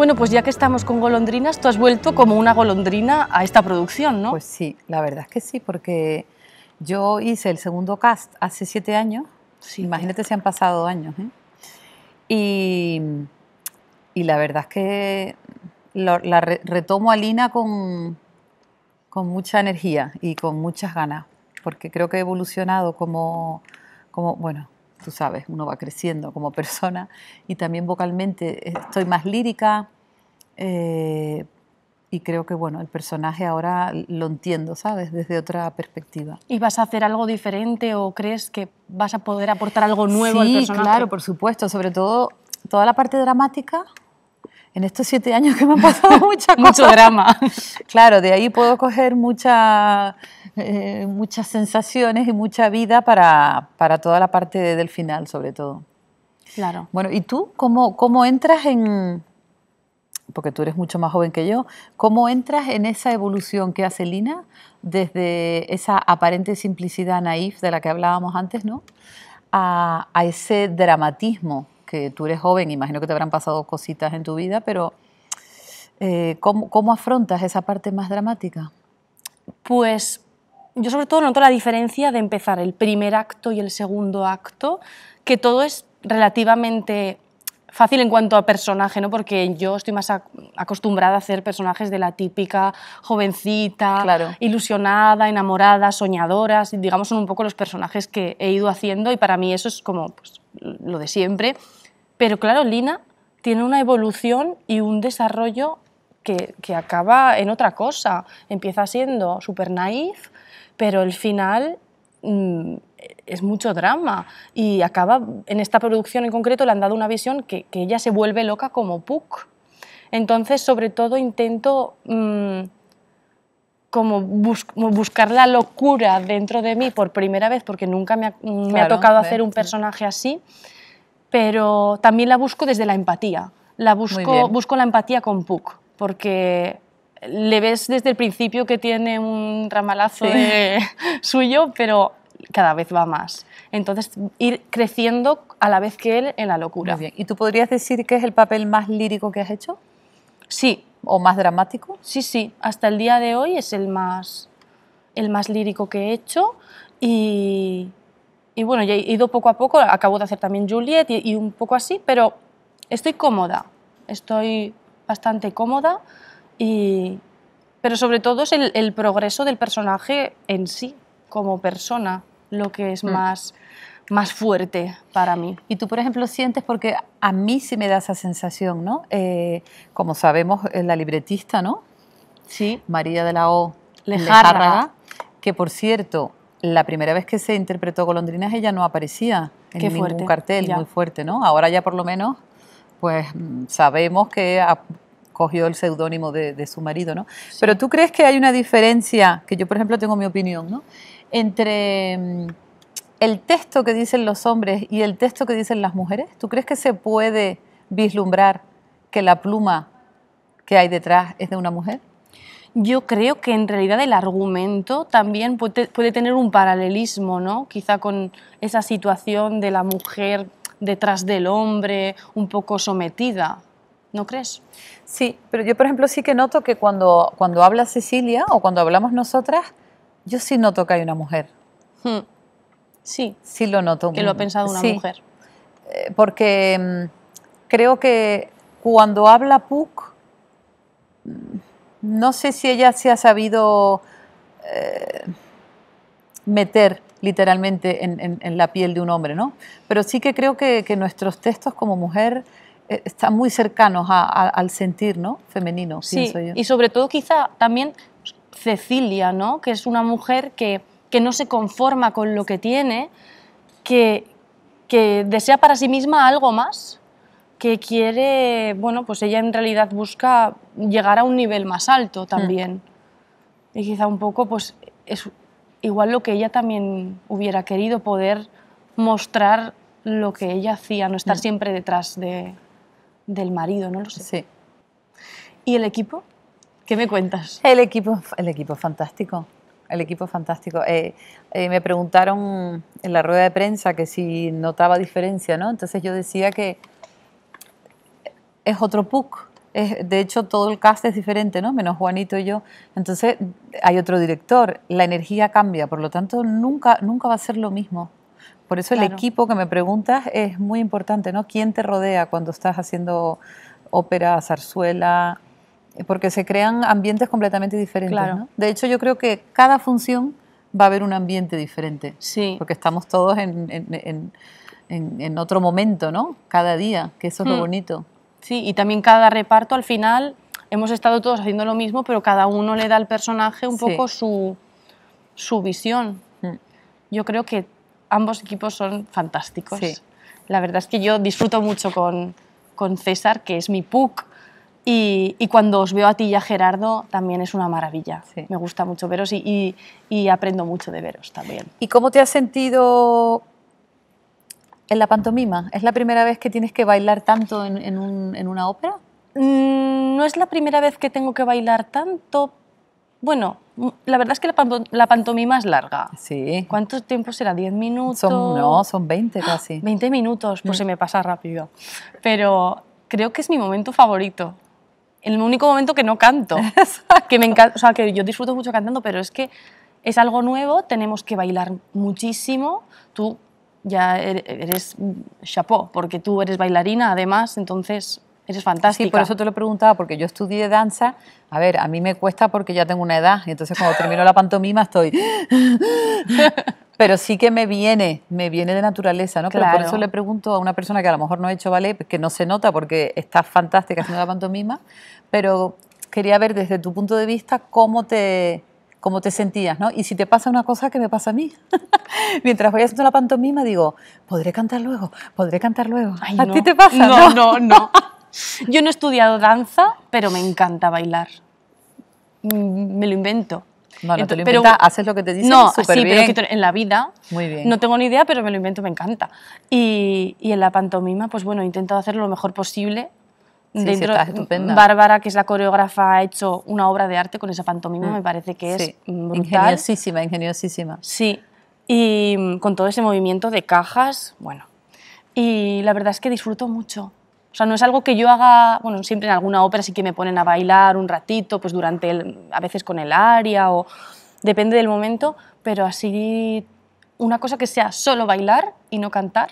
Bueno, pues ya que estamos con golondrinas, tú has vuelto como una golondrina a esta producción, ¿no? Pues sí, la verdad es que sí, porque yo hice el segundo cast hace siete años. Imagínate si han pasado años. ¿eh? Y, la verdad es que la, retomo a Lina con, mucha energía y con muchas ganas, porque creo que he evolucionado como, como bueno, tú sabes, uno va creciendo como persona y también vocalmente eh, estoy más lírica eh, y creo que bueno, el personaje ahora lo entiendo, ¿sabes? Desde otra perspectiva. ¿Y vas a hacer algo diferente o crees que vas a poder aportar algo nuevo al personaje? Sí, Claro, por supuesto, sobre todo toda la parte dramática en estos siete años que me han pasado muchas cosas. Mucho drama. Claro, de ahí puedo coger eh, muchas sensaciones y mucha vida para, toda la parte del final, sobre todo. Claro. Bueno, ¿y tú cómo, cómo entras en, porque tú eres mucho más joven que yo, ¿cómo entras en esa evolución que hace Lina desde esa aparente simplicidad naif de la que hablábamos antes, ¿no? A, a ese dramatismo que tú eres joven, imagino que te habrán pasado cositas en tu vida, pero eh, ¿cómo, afrontas esa parte más dramática? Pues yo sobre todo noto la diferencia de empezar el primer acto y el segundo acto, que todo es relativamente fácil en cuanto a personaje, ¿no? Porque yo estoy más acostumbrada a hacer personajes de la típica jovencita, ilusionada, enamorada, soñadora, digamos son un poco los personajes que he ido haciendo y para mí eso es como pues, lo de siempre. Pero claro, Lina tiene una evolución y un desarrollo que, que acaba en otra cosa. Empieza siendo súper naif, pero el final mm, es mucho drama y acaba, en esta producción en concreto le han dado una visión que, ella se vuelve loca como Puck. Entonces, sobre todo, intento mm, como, buscar la locura dentro de mí por primera vez, porque nunca me ha tocado ¿eh? hacer un personaje así pero también la busco desde la empatía. La busco, busco la empatía con Puck, porque le ves desde el principio que tiene un ramalazo suyo, pero cada vez va más. Entonces, ir creciendo a la vez que él en la locura. Muy bien. ¿Y tú podrías decir que es el papel más lírico que has hecho? Sí. ¿O más dramático? Sí, sí. Hasta el día de hoy es el más, el más lírico que he hecho y, y bueno, ya he ido poco a poco, acabo de hacer también Juliet y, un poco así, pero estoy cómoda, estoy bastante cómoda, y, pero sobre todo es el, progreso del personaje en sí, como persona, lo que es mm. más más fuerte para mí. Y tú, por ejemplo, sientes, porque a mí sí me da esa sensación, ¿no? Eh, como sabemos, eh, la libretista, ¿no? Sí. María de la O Lejarra, que por cierto, la primera vez que se interpretó Golondrinas ella no aparecía en ningún cartel, muy fuerte, ¿no? Ahora ya por lo menos, pues mm, sabemos que cogió el seudónimo de, su marido, ¿no? Pero tú crees que hay una diferencia, que yo por ejemplo tengo mi opinión, ¿no? Entre mm, el texto que dicen los hombres y el texto que dicen las mujeres. ¿Tú crees que se puede vislumbrar que la pluma que hay detrás es de una mujer? yo creo que en realidad el argumento también puede, tener un paralelismo, ¿no? Quizá con esa situación de la mujer detrás del hombre, un poco sometida. ¿No crees? Sí, pero yo por ejemplo sí que noto que cuando, cuando habla Cecilia o cuando hablamos nosotras, yo sí noto que hay una mujer. Hmm. Sí. Sí lo noto. Que lo ha pensado una mujer. Eh, porque mm, creo que cuando habla Puck mm, no sé si ella se ha sabido eh, meter literalmente en, la piel de un hombre, ¿no? Pero sí que creo que, nuestros textos como mujer eh, están muy cercanos al sentir, ¿no? Femenino, sí, Y sobre todo quizá también Cecilia, ¿no? Que es una mujer que, no se conforma con lo que tiene, que desea para sí misma algo más que quiere, bueno, pues ella en realidad busca llegar a un nivel más alto también. Y quizá un poco, pues es igual lo que ella también hubiera querido, poder mostrar lo que ella hacía, no estar mm. siempre detrás de, del marido, no lo sé. Sí. ¿Y el equipo? ¿Qué me cuentas? El equipo, el equipo fantástico. El equipo fantástico. Eh, eh, me preguntaron en la rueda de prensa que si notaba diferencia, ¿no? Entonces yo decía que, es otro PUC. Es, de hecho, todo el cast es diferente, ¿no? Menos Juanito y yo. Entonces, hay otro director, la energía cambia, por lo tanto, nunca, nunca va a ser lo mismo. Por eso el equipo que me preguntas es muy importante, ¿no? ¿Quién te rodea cuando estás haciendo ópera, zarzuela? Porque se crean ambientes completamente diferentes, De hecho, yo creo que cada función va a haber un ambiente diferente. Sí. Porque estamos todos en, en, en, otro momento, ¿no? Cada día, que eso es lo hmm. bonito. Sí, y también cada reparto al final hemos estado todos haciendo lo mismo, pero cada uno le da al personaje un poco su, su visión. Mm. Yo creo que ambos equipos son fantásticos. La verdad es que yo disfruto mucho con, con César, que es mi PUC, y, y, cuando os veo a ti y a Gerardo también es una maravilla. Me gusta mucho veros y, y, aprendo mucho de veros también. ¿Y cómo te has sentido en la pantomima? ¿Es la primera vez que tienes que bailar tanto en, una ópera? Mm, no es la primera vez que tengo que bailar tanto. Bueno, la verdad es que la, pantomima es larga. Sí. ¿Cuánto tiempo será? ¿10 minutos? Son, no, son 20 ah, casi. ¿20 minutos? Pues mm. se me pasa rápido. Pero creo que es mi momento favorito. El único momento que no canto. que me encanta, o sea, que yo disfruto mucho cantando, pero es que es algo nuevo, tenemos que bailar muchísimo. Tú ya er, eres chapeau, porque tú eres bailarina además, entonces eres fantástica. Sí, por eso te lo preguntaba, porque yo estudié danza, a ver, a mí me cuesta porque ya tengo una edad, y entonces cuando termino la pantomima estoy... Pero sí que me viene, me viene de naturaleza, ¿no? Pero por eso le pregunto a una persona que a lo mejor no ha hecho ballet, que no se nota porque estás fantástica haciendo la pantomima, pero quería ver desde tu punto de vista cómo te cómo te sentías, ¿no? Y si te pasa una cosa que me pasa a mí. Mientras voy haciendo la pantomima digo, podré cantar luego, podré cantar luego. ¿A ti te pasa? No, no, no. Yo no he estudiado danza, pero me encanta bailar. Mm, me lo invento. No, no te lo inventa, pero, haces lo que te dicen no, sí, Pero en la vida Muy bien. no tengo ni idea, pero me lo invento, me encanta. Y, y en la pantomima, pues bueno, intento hacer lo mejor posible dentro, Bárbara, que es la coreógrafa, ha hecho una obra de arte con esa pantomima, mm. me parece que es brutal. Ingeniosísima, ingeniosísima. Sí, y mm, con todo ese movimiento de cajas, bueno. Y la verdad es que disfruto mucho. O sea, no es algo que yo haga, bueno, siempre en alguna ópera sí que me ponen a bailar un ratito, pues durante, a veces con el aria o depende del momento, pero así una cosa que sea solo bailar y no cantar,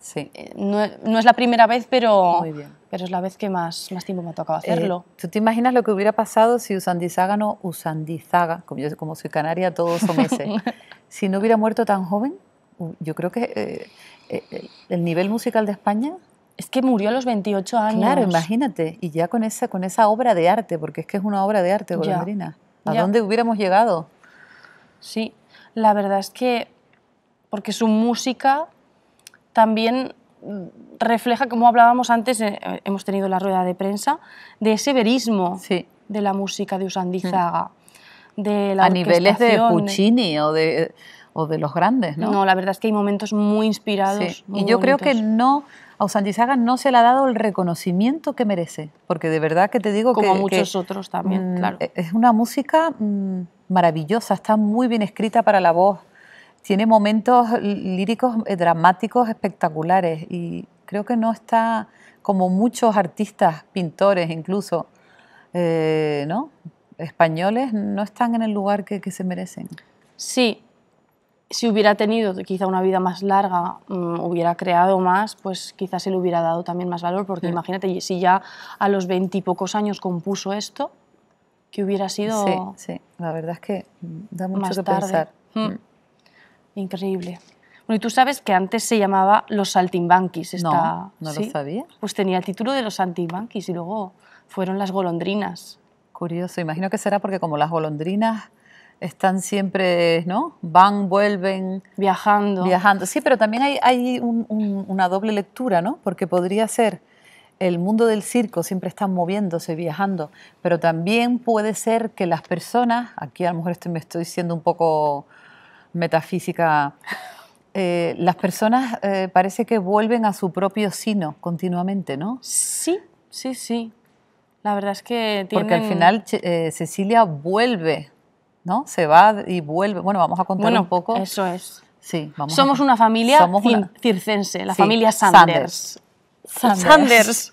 Sí. No, es la primera vez, pero, pero es la vez que más, más tiempo me ha tocado hacerlo. Eh, ¿Tú te imaginas lo que hubiera pasado si Usandizaga no Usandizaga, como yo como soy canaria, todos somos meses, si no hubiera muerto tan joven? Yo creo que eh, eh, el nivel musical de España... Es que murió a los 28 años. Claro, imagínate, y ya con esa, con esa obra de arte, porque es que es una obra de arte, Golondrina. ¿A dónde hubiéramos llegado? Sí, la verdad es que, porque su música también mm, refleja, como hablábamos antes, eh, eh, hemos tenido la rueda de prensa, de ese verismo de la música de Usandizaga. Mm. De a niveles de Puccini o de, o de los grandes, ¿no? No, la verdad es que hay momentos muy inspirados. y yo creo que no, a Usandizaga no se le ha dado el reconocimiento que merece, porque de verdad que te digo Como que... Como muchos otros también, mm, e, Es una música maravillosa, está muy bien escrita para la voz, tiene momentos líricos eh, dramáticos espectaculares y creo que no está como muchos artistas, pintores incluso, eh, ¿no? españoles, no están en el lugar que, que, se merecen. Sí, si hubiera tenido quizá una vida más larga, mm, hubiera creado más, pues quizás se le hubiera dado también más valor, porque imagínate, si ya a los veintipocos años compuso esto, que hubiera sido... Sí, sí, la verdad es que da mucho que pensar. Mm. Mm. Increíble. Bueno, y tú sabes que antes se llamaba Los Saltimbanquis. no, lo sabía. Pues tenía el título de Los Saltimbanquis y luego fueron las golondrinas. Curioso, imagino que será porque como las golondrinas están siempre, ¿no? Van, vuelven. Viajando. Viajando, sí, pero también hay, hay una doble lectura, ¿no? Porque podría ser el mundo del circo siempre está moviéndose, viajando, pero también puede ser que las personas, aquí a lo mejor estoy, me estoy diciendo un poco metafísica, eh, las personas eh, parece que vuelven a su propio sino continuamente, ¿no? Sí, sí, sí. La verdad es que tienen... Porque al final eh, Cecilia vuelve, ¿no? Se va y vuelve. Bueno, vamos a contar un poco. Eso es. Sí, vamos Somos una familia circense, la familia Sanders. Sanders. Sanders. Sanders.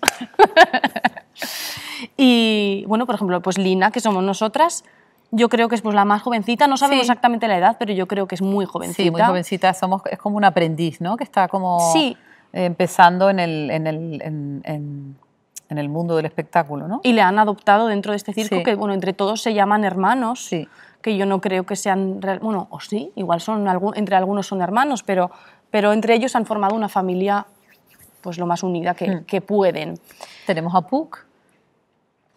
y bueno, por ejemplo, pues Lina, que somos nosotras, yo creo que es pues, la más jovencita, no sabemos exactamente la edad, pero yo creo que es muy jovencita. Sí, muy jovencita, somos, es como un aprendiz, ¿no? Que está como sí. empezando en el, en el, mundo del espectáculo, ¿no? Y le han adoptado dentro de este circo, que bueno, entre todos se llaman hermanos, sí. que yo no creo que sean, bueno, o sí, igual son, entre algunos son hermanos, pero, pero entre ellos han formado una familia pues lo más unida que, hmm. que pueden. Tenemos a Puck.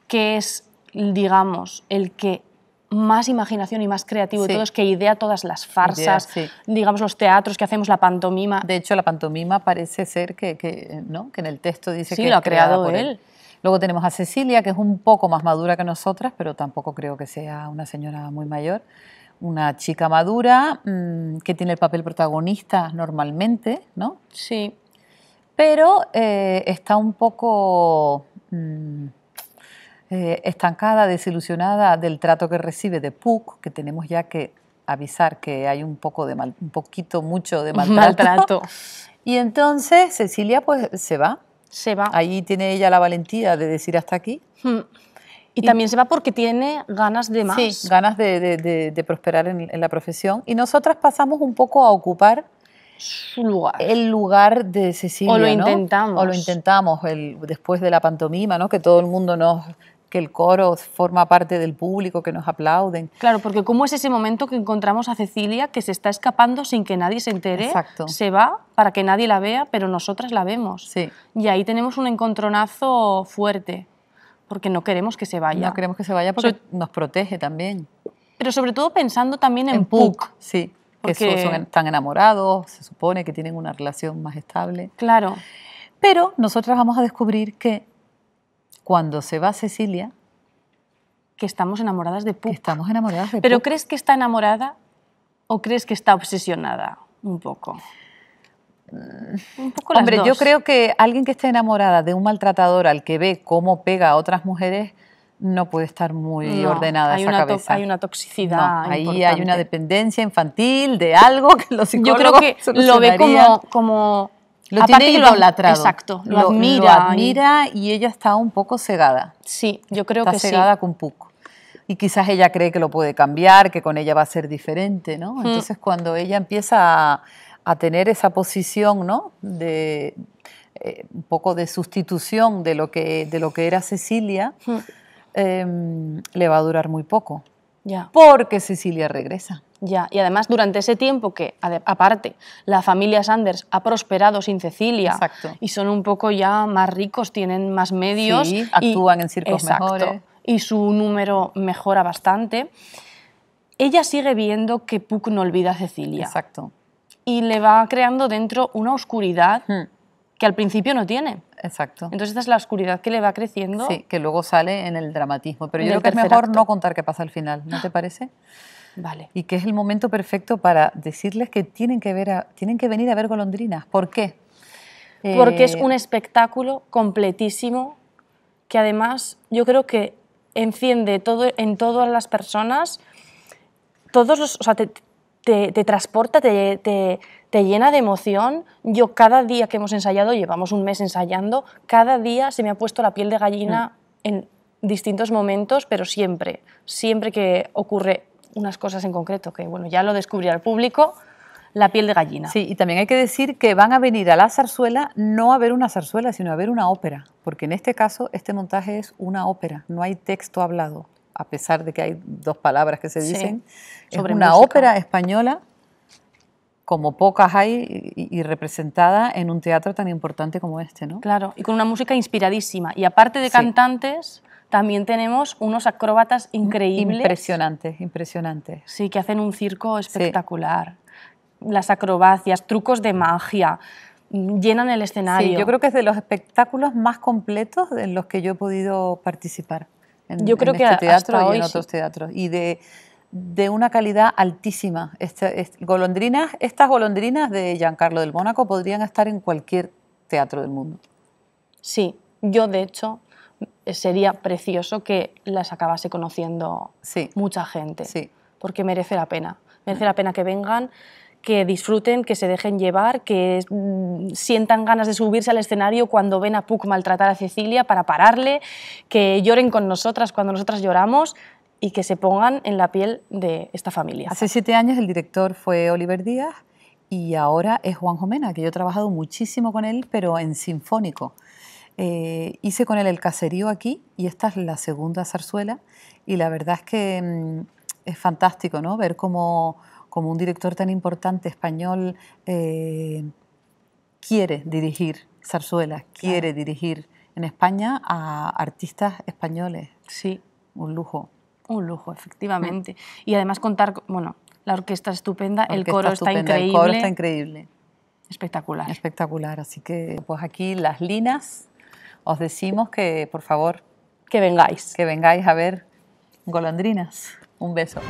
Que es, digamos, el que más imaginación y más creativo de todos, que idea todas las farsas, digamos los teatros que hacemos, la pantomima. De hecho, la pantomima parece ser que, en el texto dice que lo ha creado por él. Luego tenemos a Cecilia, que es un poco más madura que nosotras, pero tampoco creo que sea una señora muy mayor. Una chica madura mm, que tiene el papel protagonista normalmente, ¿no? Sí. Pero eh, está un poco... Mm, eh, estancada, desilusionada del trato que recibe de PUC, que tenemos ya que avisar que hay un poco de un poquito mucho de maltrato. Y entonces Cecilia pues se va. Se va. Ahí tiene ella la valentía de decir hasta aquí. Hmm. Y, también se va porque tiene ganas de más. ganas de, prosperar en, la profesión. Y nosotras pasamos un poco a ocupar su lugar. El lugar de Cecilia. O lo intentamos. O lo intentamos después de la pantomima, ¿no? que todo el mundo nos que el coro forma parte del público, que nos aplauden. Claro, porque ¿cómo es ese momento que encontramos a Cecilia que se está escapando sin que nadie se entere? Exacto. Se va para que nadie la vea, pero nosotras la vemos. Sí. Y ahí tenemos un encontronazo fuerte, porque no queremos que se vaya. No queremos que se vaya porque nos protege también. Pero sobre todo pensando también en, en Puck. Sí, que son, están enamorados, se supone que tienen una relación más estable. Claro. Pero nosotras vamos a descubrir que cuando se va Cecilia... Que estamos enamoradas de Puck. estamos enamoradas de ¿Pero crees que está enamorada o crees que está obsesionada un poco? Un poco Hombre, yo creo que alguien que esté enamorada de un maltratador al que ve cómo pega a otras mujeres no puede estar muy ordenada hay esa una cabeza. Hay una toxicidad. ahí hay una dependencia infantil de algo que los psicólogos Yo creo que lo ve como, como lo tiene y lo, admira. Lo admira y... ella está un poco cegada. Sí, yo creo está que cegada con Puck. Y quizás ella cree que lo puede cambiar, que con ella va a ser diferente, ¿no? Hmm. Entonces cuando ella empieza a, tener esa posición, ¿no? De eh, un poco de sustitución de lo que, de lo que era Cecilia, hmm. em, le va a durar muy poco. Porque Cecilia regresa y además durante ese tiempo que, aparte, la familia Sanders ha prosperado sin Cecilia y son un poco ya más ricos, tienen más medios. y actúan en circos mejores. Y su número mejora bastante. Ella sigue viendo que Puck no olvida a Cecilia. Exacto. Y le va creando dentro una oscuridad hmm. que al principio no tiene. Exacto. Entonces esa es la oscuridad que le va creciendo. Sí, que luego sale en el dramatismo. Pero yo creo que es mejor no contar qué pasa al final, ¿no te parece? Y que es el momento perfecto para decirles que tienen que, ver a, tienen que venir a ver golondrinas. ¿Por qué? Porque es eh, un espectáculo completísimo que además yo creo que enciende todo, en todas las personas, todos o sea, te, te, transporta, te, te, llena de emoción. Yo cada día que hemos ensayado, llevamos un mes ensayando, cada día se me ha puesto la piel de gallina mm. en distintos momentos, pero siempre, siempre que ocurre unas cosas en concreto que, bueno, ya lo descubrirá el público, la piel de gallina. Sí, y también hay que decir que van a venir a la zarzuela no a ver una zarzuela, sino a ver una ópera, porque en este caso este montaje es una ópera, no hay texto hablado, a pesar de que hay dos palabras que se dicen. sobre es una ópera española como pocas hay y, representada en un teatro tan importante como este, ¿no? Claro, y con una música inspiradísima. Y aparte de cantantes, también tenemos unos acróbatas increíbles. Impresionantes, impresionantes. Sí, que hacen un circo espectacular. Las acrobacias, trucos de magia, mm, llenan el escenario. yo creo que es de los espectáculos más completos en los que yo he podido participar. yo creo en que este teatro y en otros teatros. Y de, de, una calidad altísima. Este, golondrinas, estas golondrinas de Giancarlo del Mónaco podrían estar en cualquier teatro del mundo. Sí, yo de hecho sería precioso que las acabase conociendo mucha gente, sí. porque merece la pena. Merece mm. la pena que vengan, que disfruten, que se dejen llevar, que mm, sientan ganas de subirse al escenario cuando ven a Puck maltratar a Cecilia para pararle, que lloren con nosotras cuando nosotras lloramos y que se pongan en la piel de esta familia. Hace siete años el director fue Oliver Díaz y ahora es Juan Jomena, que yo he trabajado muchísimo con él, pero en Sinfónico. Eh, hice con él el caserío aquí y esta es la segunda zarzuela y la verdad es que mm, es fantástico ¿no? ver cómo, un director tan importante español eh, quiere dirigir zarzuelas, quiere dirigir en España a artistas españoles. Sí. Un lujo. Un lujo, efectivamente. Mm. Y además contar, bueno, la orquesta estupenda, el coro estupenda, está increíble. El coro está increíble. Espectacular. Espectacular. Así que, pues aquí las linas os decimos que, por favor, que vengáis. Que vengáis a ver golondrinas. Un beso.